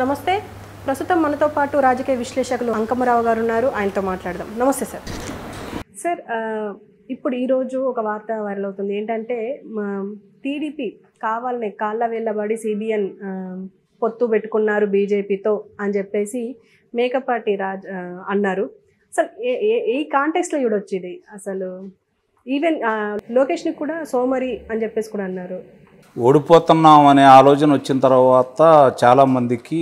నమస్తే ప్రస్తుతం మనతో పాటు రాజకీయ విశ్లేషకులు అంకమరావు గారు ఉన్నారు ఆయనతో మాట్లాడదాం నమస్తే సార్ సార్ ఇప్పుడు ఈరోజు ఒక వార్త వైరల్ అవుతుంది ఏంటంటే టీడీపీ కావాలనే కాళ్ళ వెళ్ళబడి సిబిఎన్ పొత్తు పెట్టుకున్నారు బీజేపీతో అని చెప్పేసి మేకపాటి రాజ్ అన్నారు అసలు ఈ కాంటెక్స్లో చూడొచ్చు ఇది అసలు ఈవెన్ లోకేష్ని కూడా సోమరి అని చెప్పేసి కూడా అన్నారు ఓడిపోతున్నాం అనే ఆలోచన వచ్చిన తర్వాత చాలామందికి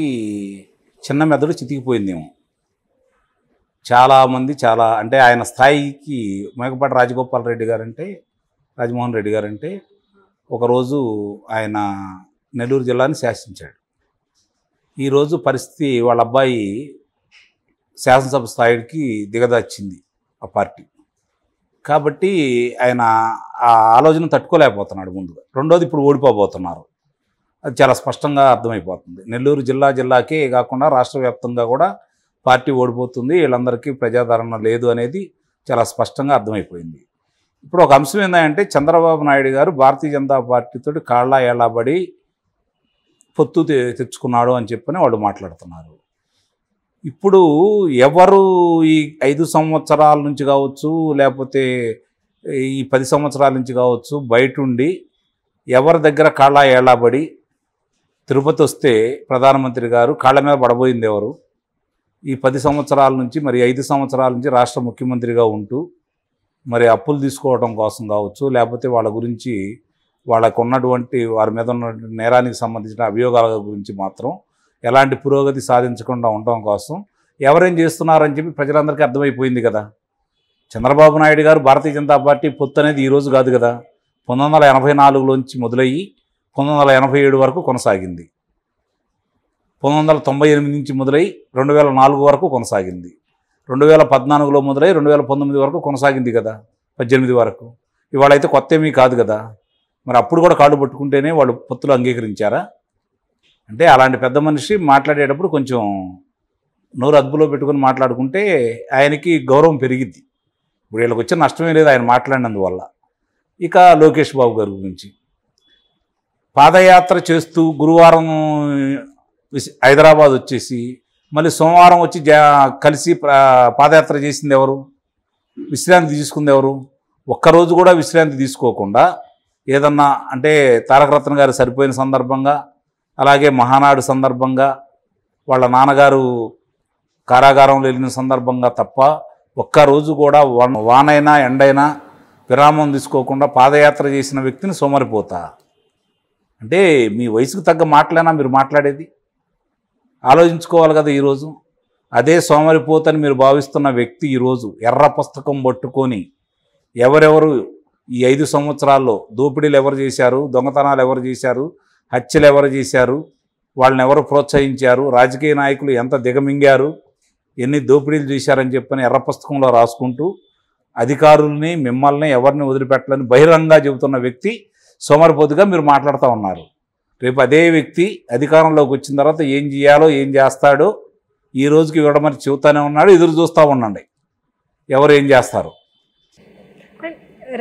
చిన్న మెదడు చితికిపోయిందేమో చాలామంది చాలా అంటే ఆయన స్థాయికి మేకపాటి రాజగోపాల్ రెడ్డి గారంటే రాజమోహన్ రెడ్డి గారంటే ఒకరోజు ఆయన నెల్లూరు జిల్లాని శాసించాడు ఈరోజు పరిస్థితి వాళ్ళ అబ్బాయి శాసనసభ స్థాయికి దిగదాచింది ఆ పార్టీ కాబట్టి ఆయన ఆ ఆలోచన తట్టుకోలేకపోతున్నాడు ముందుగా రెండోది ఇప్పుడు ఓడిపోబోతున్నారు అది చాలా స్పష్టంగా అర్థమైపోతుంది నెల్లూరు జిల్లా జిల్లాకే కాకుండా రాష్ట్ర వ్యాప్తంగా కూడా పార్టీ ఓడిపోతుంది వీళ్ళందరికీ ప్రజాదరణ లేదు అనేది చాలా స్పష్టంగా అర్థమైపోయింది ఇప్పుడు ఒక అంశం ఏంటంటే చంద్రబాబు నాయుడు గారు భారతీయ జనతా పార్టీతో కాళ్ళ ఏళ్ళబడి పొత్తు తెచ్చుకున్నాడు అని చెప్పని వాళ్ళు మాట్లాడుతున్నారు ఇప్పుడు ఎవరు ఈ ఐదు సంవత్సరాల నుంచి కావచ్చు లేకపోతే ఈ పది సంవత్సరాల నుంచి కావచ్చు బయట ఉండి ఎవరి దగ్గర కాళ్ళ ఏళ్ళబడి తిరుపతి వస్తే ప్రధానమంత్రి గారు కాళ్ళ మీద పడబోయింది ఎవరు ఈ పది సంవత్సరాల నుంచి మరి ఐదు సంవత్సరాల నుంచి రాష్ట్ర ముఖ్యమంత్రిగా ఉంటూ మరి అప్పులు తీసుకోవడం కోసం కావచ్చు లేకపోతే వాళ్ళ గురించి వాళ్ళకు ఉన్నటువంటి వారి మీద ఉన్న నేరానికి సంబంధించిన అభియోగాల గురించి మాత్రం ఎలాంటి పురోగతి సాధించకుండా ఉండడం కోసం ఎవరేం చేస్తున్నారని చెప్పి ప్రజలందరికీ అర్థమైపోయింది కదా చంద్రబాబు నాయుడు గారు భారతీయ జనతా పార్టీ పొత్తు అనేది ఈరోజు కాదు కదా పంతొమ్మిది వందల ఎనభై నాలుగులోంచి మొదలయ్యి పంతొమ్మిది వందల ఎనభై ఏడు వరకు కొనసాగింది పంతొమ్మిది వందల తొంభై ఎనిమిది నుంచి మొదలై రెండు వేల నాలుగు వరకు కొనసాగింది రెండు వేల పద్నాలుగులో మొదలై రెండు వేల పంతొమ్మిది వరకు కొనసాగింది కదా పద్దెనిమిది వరకు ఇవాళ అయితే కొత్త ఏమీ కాదు కదా మరి అప్పుడు కూడా కాళ్ళు పట్టుకుంటేనే వాళ్ళు పొత్తులు అంగీకరించారా అంటే అలాంటి పెద్ద మనిషి మాట్లాడేటప్పుడు కొంచెం నోరు అదుపులో పెట్టుకుని మాట్లాడుకుంటే ఆయనకి గౌరవం పెరిగిద్ది ఇప్పుడు వీళ్ళకి వచ్చిన నష్టమే లేదు ఆయన మాట్లాడినందువల్ల ఇక లోకేష్ బాబు గారి గురించి పాదయాత్ర చేస్తూ గురువారం హైదరాబాద్ వచ్చేసి మళ్ళీ సోమవారం వచ్చి కలిసి పాదయాత్ర చేసింది ఎవరు విశ్రాంతి తీసుకుంది ఎవరు ఒక్కరోజు కూడా విశ్రాంతి తీసుకోకుండా ఏదన్నా అంటే తారకరత్న గారు సరిపోయిన సందర్భంగా అలాగే మహానాడు సందర్భంగా వాళ్ళ నాన్నగారు కారాగారంలో వెళ్ళిన సందర్భంగా తప్ప ఒక్కరోజు కూడా వన్ వానైనా ఎండైనా విరామం తీసుకోకుండా పాదయాత్ర చేసిన వ్యక్తిని సోమరిపోతా అంటే మీ వయసుకు తగ్గ మాటలేనా మీరు మాట్లాడేది ఆలోచించుకోవాలి కదా ఈరోజు అదే సోమరిపోతని మీరు భావిస్తున్న వ్యక్తి ఈరోజు ఎర్ర పుస్తకం పట్టుకొని ఎవరెవరు ఈ ఐదు సంవత్సరాల్లో దోపిడీలు ఎవరు చేశారు దొంగతనాలు ఎవరు చేశారు హత్యలు ఎవరు చేశారు వాళ్ళని ఎవరు ప్రోత్సహించారు రాజకీయ నాయకులు ఎంత దిగమింగారు ఎన్ని దోపిడీలు చేశారని చెప్పని ఎర్ర పుస్తకంలో రాసుకుంటూ అధికారుల్ని మిమ్మల్ని ఎవరిని వదిలిపెట్టాలని బహిరంగంగా చెబుతున్న వ్యక్తి సోమరిపోతుగా మీరు మాట్లాడుతూ ఉన్నారు రేపు అదే వ్యక్తి అధికారంలోకి వచ్చిన తర్వాత ఏం చేయాలో ఏం చేస్తాడో ఈ రోజుకి వివడమని చెబుతానే ఉన్నాడు ఎదురు చూస్తూ ఉండండి ఎవరు ఏం చేస్తారు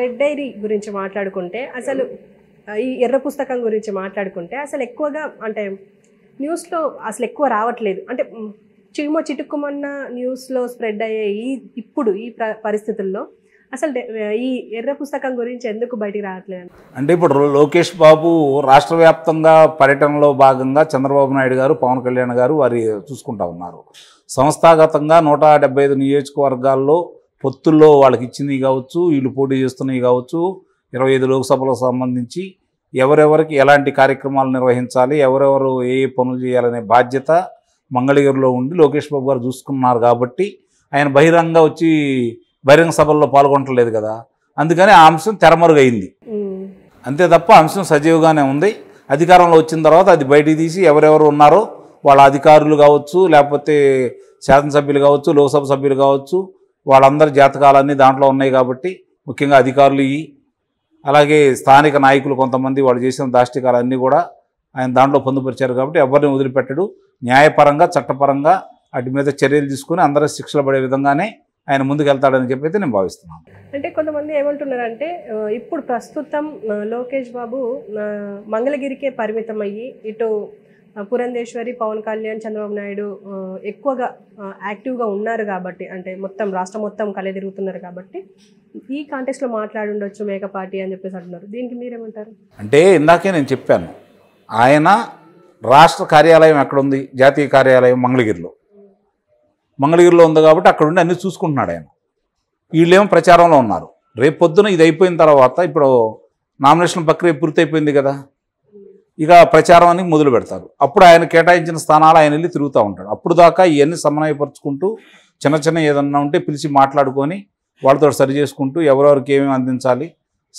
రెడ్ డైరీ గురించి మాట్లాడుకుంటే అసలు ఈ ఎర్ర పుస్తకం గురించి మాట్లాడుకుంటే అసలు ఎక్కువగా అంటే న్యూస్లో అసలు ఎక్కువ రావట్లేదు అంటే చిరుమో చిటుక్కుమన్న న్యూస్లో స్ప్రెడ్ అయ్యే ఈ ఇప్పుడు ఈ పరిస్థితుల్లో అసలు ఈ ఎర్ర పుస్తకం గురించి ఎందుకు బయటికి రావట్లేదు అంటే ఇప్పుడు లోకేష్ బాబు రాష్ట్ర వ్యాప్తంగా పర్యటనలో భాగంగా చంద్రబాబు నాయుడు గారు పవన్ కళ్యాణ్ గారు వారి చూసుకుంటా ఉన్నారు సంస్థాగతంగా నూట నియోజకవర్గాల్లో పొత్తుల్లో వాళ్ళకి ఇచ్చినవి కావచ్చు వీళ్ళు పోటీ చేస్తున్నవి కావచ్చు ఇరవై ఐదు లోక్సభలకు సంబంధించి ఎవరెవరికి ఎలాంటి కార్యక్రమాలు నిర్వహించాలి ఎవరెవరు ఏ ఏ పనులు చేయాలనే బాధ్యత మంగళగిరిలో ఉండి లోకేష్ బాబు గారు చూసుకున్నారు కాబట్టి ఆయన బహిరంగ వచ్చి బహిరంగ సభల్లో పాల్గొనట్లేదు కదా అందుకని ఆ అంశం తెరమరుగైంది అంతే తప్ప అంశం సజీవగానే ఉంది అధికారంలో వచ్చిన తర్వాత అది బయటికి తీసి ఎవరెవరు ఉన్నారో వాళ్ళ అధికారులు కావచ్చు లేకపోతే శాసనసభ్యులు కావచ్చు లోక్సభ సభ్యులు కావచ్చు వాళ్ళందరి జాతకాలన్నీ దాంట్లో ఉన్నాయి కాబట్టి ముఖ్యంగా అధికారులు అలాగే స్థానిక నాయకులు కొంతమంది వాళ్ళు చేసిన దాష్టికాలన్నీ కూడా ఆయన దాంట్లో పొందుపరిచారు కాబట్టి ఎవరిని వదిలిపెట్టడు న్యాయపరంగా చట్టపరంగా వాటి మీద చర్యలు తీసుకుని అందరూ శిక్షలు పడే విధంగానే ఆయన ముందుకెళ్తాడని చెప్పి అయితే నేను భావిస్తున్నాను అంటే కొంతమంది ఏమంటున్నారంటే ఇప్పుడు ప్రస్తుతం లోకేష్ బాబు మంగళగిరికే పరిమితం అయ్యి ఇటు పురంధేశ్వరి పవన్ కళ్యాణ్ చంద్రబాబు నాయుడు ఎక్కువగా యాక్టివ్గా ఉన్నారు కాబట్టి అంటే మొత్తం రాష్ట్రం మొత్తం కలే తిరుగుతున్నారు కాబట్టి ఈ కాంటెక్స్లో మాట్లాడి ఉండొచ్చు మేకపాటి అని చెప్పేసి అంటున్నారు దీనికి మీరేమంటారు అంటే ఇందాకే నేను చెప్పాను ఆయన రాష్ట్ర కార్యాలయం ఎక్కడ ఉంది జాతీయ కార్యాలయం మంగళగిరిలో మంగళగిరిలో ఉంది కాబట్టి అక్కడ ఉండి అన్ని చూసుకుంటున్నాడు ఆయన వీళ్ళేమో ప్రచారంలో ఉన్నారు రేపు పొద్దున ఇది అయిపోయిన తర్వాత ఇప్పుడు నామినేషన్ ప్రక్రియ పూర్తయిపోయింది కదా ఇక ప్రచారానికి మొదలు పెడతారు అప్పుడు ఆయన కేటాయించిన స్థానాలు ఆయన వెళ్ళి తిరుగుతూ ఉంటాడు అప్పుడు దాకా ఇవన్నీ సమన్వయపరుచుకుంటూ చిన్న చిన్న ఏదన్నా ఉంటే పిలిచి మాట్లాడుకొని వాళ్ళతో సరి చేసుకుంటూ ఎవరెవరికి ఏమేమి అందించాలి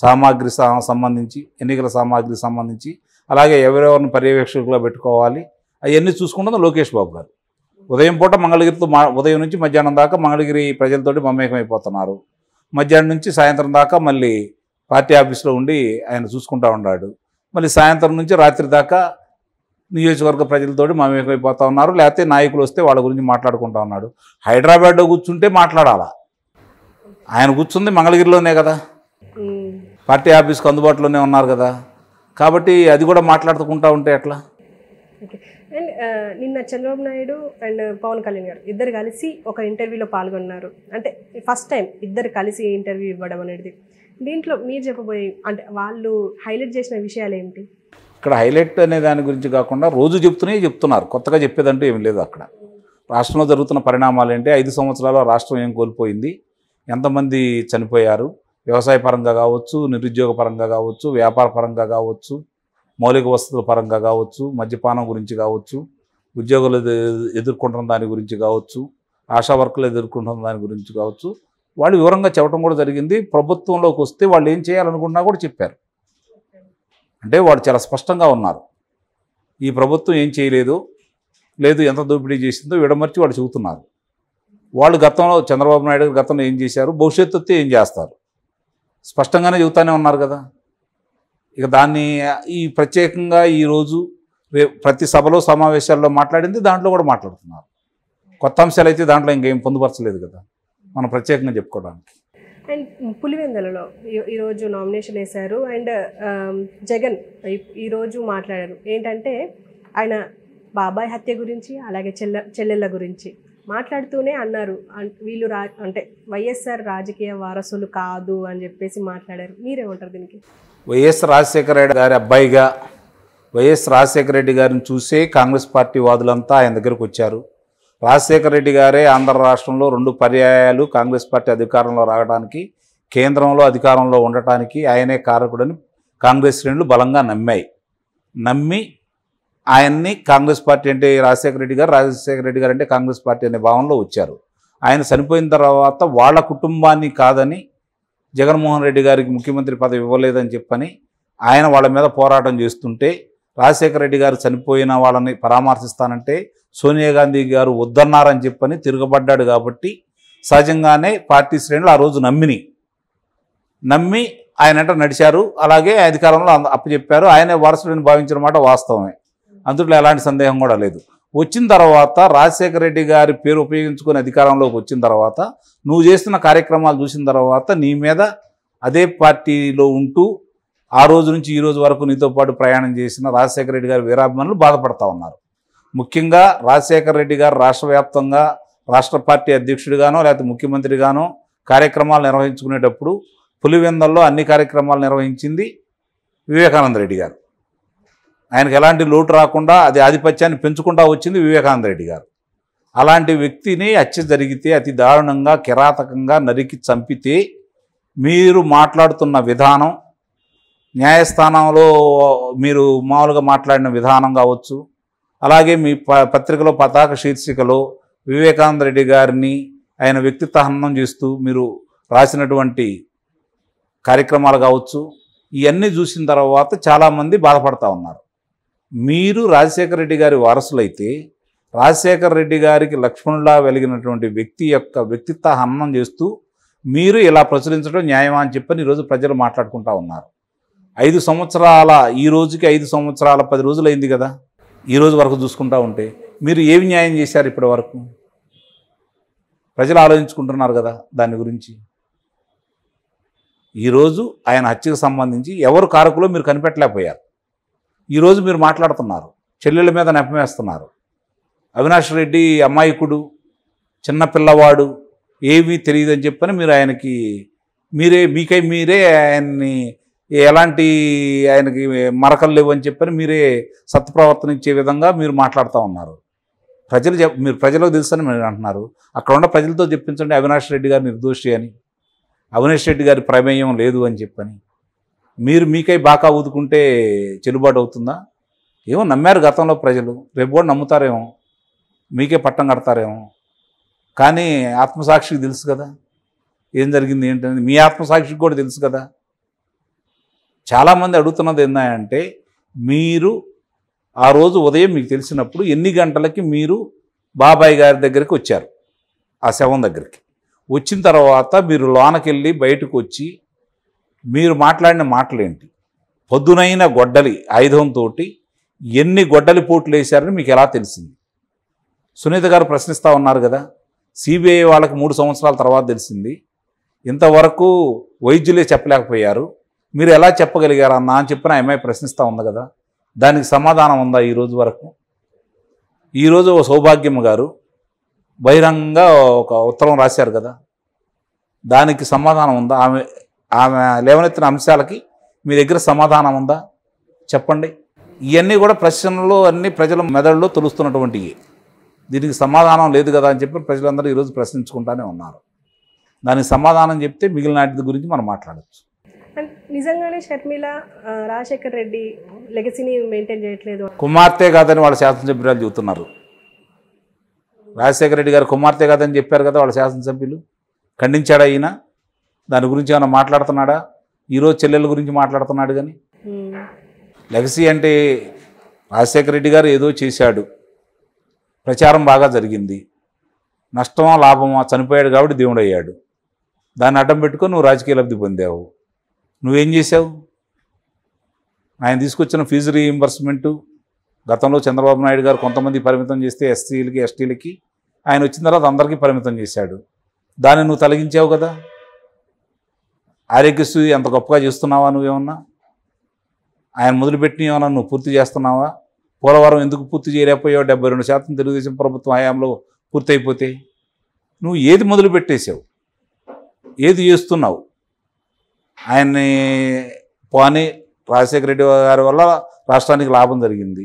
సామాగ్రి సంబంధించి ఎన్నికల సామాగ్రి సంబంధించి అలాగే ఎవరెవరిని పర్యవేక్షకులుగా పెట్టుకోవాలి అవన్నీ చూసుకుంటుంది లోకేష్ బాబు గారు ఉదయం పూట మంగళగిరితో ఉదయం నుంచి మధ్యాహ్నం దాకా మంగళగిరి ప్రజలతోటి మమేకమైపోతున్నారు మధ్యాహ్నం నుంచి సాయంత్రం దాకా మళ్ళీ పార్టీ ఆఫీస్లో ఉండి ఆయన చూసుకుంటూ ఉన్నాడు మళ్ళీ సాయంత్రం నుంచి రాత్రి దాకా నియోజకవర్గ ప్రజలతో మమేకమైపోతా ఉన్నారు లేకపోతే నాయకులు వస్తే వాళ్ళ గురించి మాట్లాడుకుంటా ఉన్నాడు హైదరాబాద్లో కూర్చుంటే మాట్లాడాలా ఆయన కూర్చుంది మంగళగిరిలోనే కదా పార్టీ ఆఫీస్కి అందుబాటులోనే ఉన్నారు కదా కాబట్టి అది కూడా మాట్లాడుకుంటా ఉంటే ఎట్లా అండ్ uh, నిన్న చంద్రబాబు నాయుడు అండ్ పవన్ కళ్యాణ్ గారు ఇద్దరు కలిసి ఒక ఇంటర్వ్యూలో పాల్గొన్నారు అంటే ఫస్ట్ టైం ఇద్దరు కలిసి ఇంటర్వ్యూ ఇవ్వడం అనేది దీంట్లో మీరు చెప్పబోయే అంటే వాళ్ళు హైలైట్ చేసిన విషయాలు ఏంటి ఇక్కడ హైలైట్ అనే దాని గురించి కాకుండా రోజు చెప్తూనే చెప్తున్నారు కొత్తగా చెప్పేదంటూ ఏం లేదు అక్కడ రాష్ట్రంలో జరుగుతున్న పరిణామాలు ఏంటి ఐదు సంవత్సరాల రాష్ట్రం ఏం కోల్పోయింది ఎంతమంది చనిపోయారు వ్యవసాయ పరంగా కావచ్చు నిరుద్యోగ పరంగా కావచ్చు వ్యాపార పరంగా కావచ్చు మౌలిక వసతుల పరంగా కావచ్చు మద్యపానం గురించి కావచ్చు ఉద్యోగులు ఎదుర్కొంటున్న దాని గురించి కావచ్చు ఆశా వర్కులు ఎదుర్కొంటున్న దాని గురించి కావచ్చు వాళ్ళు వివరంగా చెప్పడం కూడా జరిగింది ప్రభుత్వంలోకి వస్తే వాళ్ళు ఏం చేయాలనుకున్నా కూడా చెప్పారు అంటే వాళ్ళు చాలా స్పష్టంగా ఉన్నారు ఈ ప్రభుత్వం ఏం చేయలేదు లేదు ఎంత దోపిడీ చేసిందో విడమర్చి వాళ్ళు చెబుతున్నారు వాళ్ళు గతంలో చంద్రబాబు నాయుడు గారు గతంలో ఏం చేశారు భవిష్యత్తు వస్తే ఏం చేస్తారు స్పష్టంగానే చెబుతానే ఉన్నారు కదా ఇక దాన్ని ఈ ప్రత్యేకంగా ఈరోజు ప్రతి సభలో సమావేశాల్లో మాట్లాడింది దాంట్లో కూడా మాట్లాడుతున్నారు కొత్త అంశాలు అయితే దాంట్లో ఇంకేం పొందుపరచలేదు కదా మనం ప్రత్యేకంగా చెప్పుకోవడానికి అండ్ పులివెందులలో ఈరోజు నామినేషన్ వేశారు అండ్ జగన్ ఈరోజు మాట్లాడారు ఏంటంటే ఆయన బాబాయ్ హత్య గురించి అలాగే చెల్ల చెల్లెళ్ళ గురించి మాట్లాడుతూనే అన్నారు వీళ్ళు రా అంటే వైఎస్ఆర్ రాజకీయ వారసులు కాదు అని చెప్పేసి మాట్లాడారు మీరేమంటారు దీనికి వైఎస్ రాజశేఖర రెడ్డి గారి అబ్బాయిగా వైఎస్ రాజశేఖర రెడ్డి గారిని చూసే కాంగ్రెస్ పార్టీ వాదులంతా ఆయన దగ్గరకు వచ్చారు రాజశేఖర రెడ్డి గారే ఆంధ్ర రాష్ట్రంలో రెండు పర్యాయాలు కాంగ్రెస్ పార్టీ అధికారంలో రావడానికి కేంద్రంలో అధికారంలో ఉండటానికి ఆయనే కారకుడని కాంగ్రెస్ శ్రేణులు బలంగా నమ్మాయి నమ్మి ఆయన్ని కాంగ్రెస్ పార్టీ అంటే రాజశేఖర రెడ్డి గారు రాజశేఖర రెడ్డి గారు అంటే కాంగ్రెస్ పార్టీ అనే భావనలో వచ్చారు ఆయన చనిపోయిన తర్వాత వాళ్ళ కుటుంబాన్ని కాదని జగన్మోహన్ రెడ్డి గారికి ముఖ్యమంత్రి పదవి ఇవ్వలేదని చెప్పని ఆయన వాళ్ళ మీద పోరాటం చేస్తుంటే రాజశేఖర రెడ్డి గారు చనిపోయిన వాళ్ళని పరామర్శిస్తానంటే సోనియా గాంధీ గారు వద్దన్నారని చెప్పని తిరగబడ్డాడు కాబట్టి సహజంగానే పార్టీ శ్రేణులు ఆ రోజు నమ్మిని నమ్మి ఆయనంట నడిచారు అలాగే అధికారంలో అప్పచెప్పారు ఆయనే వారసుడిని భావించిన మాట వాస్తవమే అందుట్లో ఎలాంటి సందేహం కూడా లేదు వచ్చిన తర్వాత రాజశేఖర రెడ్డి గారి పేరు ఉపయోగించుకుని అధికారంలోకి వచ్చిన తర్వాత నువ్వు చేస్తున్న కార్యక్రమాలు చూసిన తర్వాత నీ మీద అదే పార్టీలో ఉంటూ ఆ రోజు నుంచి ఈ రోజు వరకు నీతో పాటు ప్రయాణం చేసిన రాజశేఖర రెడ్డి గారి వీరాభిమానులు బాధపడతా ఉన్నారు ముఖ్యంగా రాజశేఖర రెడ్డి గారు రాష్ట్ర వ్యాప్తంగా రాష్ట్ర పార్టీ అధ్యక్షుడిగానో లేకపోతే ముఖ్యమంత్రిగానో కార్యక్రమాలు నిర్వహించుకునేటప్పుడు పులివెందల్లో అన్ని కార్యక్రమాలు నిర్వహించింది వివేకానంద రెడ్డి గారు ఆయనకు ఎలాంటి లోటు రాకుండా అది ఆధిపత్యాన్ని పెంచుకుంటా వచ్చింది వివేకానంద రెడ్డి గారు అలాంటి వ్యక్తిని హత్య జరిగితే అతి దారుణంగా కిరాతకంగా నరికి చంపితే మీరు మాట్లాడుతున్న విధానం న్యాయస్థానంలో మీరు మామూలుగా మాట్లాడిన విధానం కావచ్చు అలాగే మీ పత్రికలో పతాక శీర్షికలో వివేకానంద రెడ్డి గారిని ఆయన వ్యక్తిత్వ చేస్తూ మీరు రాసినటువంటి కార్యక్రమాలు కావచ్చు ఇవన్నీ చూసిన తర్వాత చాలామంది బాధపడతా ఉన్నారు మీరు రాజశేఖర రెడ్డి గారి వారసులైతే రాజశేఖర రెడ్డి గారికి లక్ష్మణులా వెలిగినటువంటి వ్యక్తి యొక్క వ్యక్తిత్వ హననం చేస్తూ మీరు ఇలా ప్రచురించడం న్యాయమా అని చెప్పని ఈరోజు ప్రజలు మాట్లాడుకుంటా ఉన్నారు ఐదు సంవత్సరాల ఈ రోజుకి ఐదు సంవత్సరాల పది రోజులైంది కదా ఈరోజు వరకు చూసుకుంటూ ఉంటే మీరు ఏమి న్యాయం చేశారు ఇప్పటి వరకు ప్రజలు ఆలోచించుకుంటున్నారు కదా దాని గురించి ఈరోజు ఆయన హత్యకు సంబంధించి ఎవరు కారకులో మీరు కనిపెట్టలేకపోయారు ఈరోజు మీరు మాట్లాడుతున్నారు చెల్లెల మీద నెపమేస్తున్నారు అవినాష్ రెడ్డి అమాయకుడు చిన్న పిల్లవాడు ఏమీ తెలియదని చెప్పని మీరు ఆయనకి మీరే మీకై మీరే ఆయన్ని ఎలాంటి ఆయనకి మరకలు లేవు అని చెప్పని మీరే సత్ప్రవర్తన ఇచ్చే విధంగా మీరు మాట్లాడుతూ ఉన్నారు ప్రజలు మీరు ప్రజలకు తెలుసని మీరు అంటున్నారు అక్కడ ఉన్న ప్రజలతో చెప్పించండి అవినాష్ రెడ్డి గారు నిర్దోషి అని అవినాష్ రెడ్డి గారి ప్రమేయం లేదు అని చెప్పని మీరు మీకై బాకా ఊదుకుంటే చెల్లుబాటు అవుతుందా ఏమో నమ్మారు గతంలో ప్రజలు రేపు కూడా నమ్ముతారేమో మీకే పట్టం కడతారేమో కానీ ఆత్మసాక్షికి తెలుసు కదా ఏం జరిగింది ఏంటని మీ ఆత్మసాక్షికి కూడా తెలుసు కదా చాలామంది అడుగుతున్నది ఏంటంటే మీరు ఆ రోజు ఉదయం మీకు తెలిసినప్పుడు ఎన్ని గంటలకి మీరు బాబాయ్ గారి దగ్గరికి వచ్చారు ఆ శవం దగ్గరికి వచ్చిన తర్వాత మీరు లోనకెళ్ళి బయటకు వచ్చి మీరు మాట్లాడిన మాటలేంటి పొద్దునైన గొడ్డలి ఆయుధంతో ఎన్ని గొడ్డలి పోట్లు వేశారని మీకు ఎలా తెలిసింది సునీత గారు ప్రశ్నిస్తూ ఉన్నారు కదా సిబిఐ వాళ్ళకి మూడు సంవత్సరాల తర్వాత తెలిసింది ఇంతవరకు వైద్యులే చెప్పలేకపోయారు మీరు ఎలా చెప్పగలిగారా నా అని చెప్పిన ఎంఐ ప్రశ్నిస్తూ ఉంది కదా దానికి సమాధానం ఉందా ఈ రోజు వరకు ఈరోజు ఓ సౌభాగ్యం గారు బహిరంగ ఒక ఉత్తరం రాశారు కదా దానికి సమాధానం ఉందా ఆమె ఆమె లేవనెత్తిన అంశాలకి మీ దగ్గర సమాధానం ఉందా చెప్పండి ఇవన్నీ కూడా ప్రశ్నలు అన్నీ ప్రజల మెదడులో తొలుస్తున్నటువంటివి దీనికి సమాధానం లేదు కదా అని చెప్పి ప్రజలందరూ ఈరోజు ప్రశ్నించుకుంటూనే ఉన్నారు దానికి సమాధానం చెప్తే మిగిలిన గురించి మనం మాట్లాడచ్చు అండ్ నిజంగానే షర్మిల రాజశేఖర్ రెడ్డి లెగసీని మెయింటైన్ చేయట్లేదు కుమార్తె కాదని వాళ్ళు శాసనసభ్యురాలు చెబుతున్నారు రాజశేఖర రెడ్డి గారు కుమార్తె కాదని చెప్పారు కదా వాళ్ళ శాసనసభ్యులు ఖండించాడా ఈయన దాని గురించి ఏమైనా మాట్లాడుతున్నాడా ఈరోజు చెల్లెల గురించి మాట్లాడుతున్నాడు కానీ లెగసీ అంటే రాజశేఖర రెడ్డి గారు ఏదో చేశాడు ప్రచారం బాగా జరిగింది నష్టమా లాభమా చనిపోయాడు కాబట్టి దేవుడు అయ్యాడు దాన్ని అడ్డం పెట్టుకొని నువ్వు రాజకీయ లబ్ధి పొందావు నువ్వేం చేసావు ఆయన తీసుకొచ్చిన ఫీజు రీఇంబర్స్మెంటు గతంలో చంద్రబాబు నాయుడు గారు కొంతమంది పరిమితం చేస్తే ఎస్సీలకి ఎస్టీలకి ఆయన వచ్చిన తర్వాత అందరికీ పరిమితం చేశాడు దాన్ని నువ్వు తొలగించావు కదా ఆరోగ్యశ్రీ ఎంత గొప్పగా చేస్తున్నావా నువ్వేమన్నా ఆయన మొదలుపెట్టిన ఏమన్నా నువ్వు పూర్తి చేస్తున్నావా పోలవరం ఎందుకు పూర్తి చేయలేకపోయావు డెబ్బై రెండు శాతం తెలుగుదేశం ప్రభుత్వం హయాంలో పూర్తయిపోతే నువ్వు ఏది మొదలుపెట్టేసావు ఏది చేస్తున్నావు ఆయన్ని పోనీ రాజశేఖర రెడ్డి గారి వల్ల రాష్ట్రానికి లాభం జరిగింది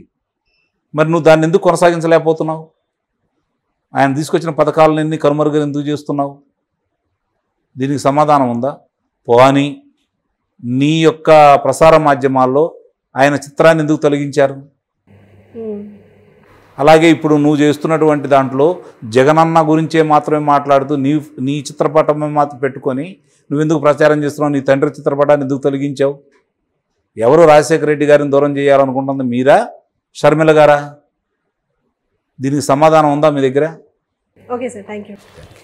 మరి నువ్వు దాన్ని ఎందుకు కొనసాగించలేకపోతున్నావు ఆయన తీసుకొచ్చిన పథకాలన్నీ కనుమరుగా ఎందుకు చేస్తున్నావు దీనికి సమాధానం ఉందా పోనీ నీ యొక్క ప్రసార మాధ్యమాల్లో ఆయన చిత్రాన్ని ఎందుకు తొలగించారు అలాగే ఇప్పుడు నువ్వు చేస్తున్నటువంటి దాంట్లో జగనన్న గురించే మాత్రమే మాట్లాడుతూ నీ నీ చిత్రపటమే మాత్రం పెట్టుకొని నువ్వెందుకు ప్రచారం చేస్తున్నావు నీ తండ్రి చిత్రపటాన్ని ఎందుకు తొలగించావు ఎవరు రాజశేఖర రెడ్డి గారిని దూరం చేయాలనుకుంటుంది మీరా షర్మిల గారా దీనికి సమాధానం ఉందా మీ దగ్గర ఓకే సార్ థ్యాంక్ యూ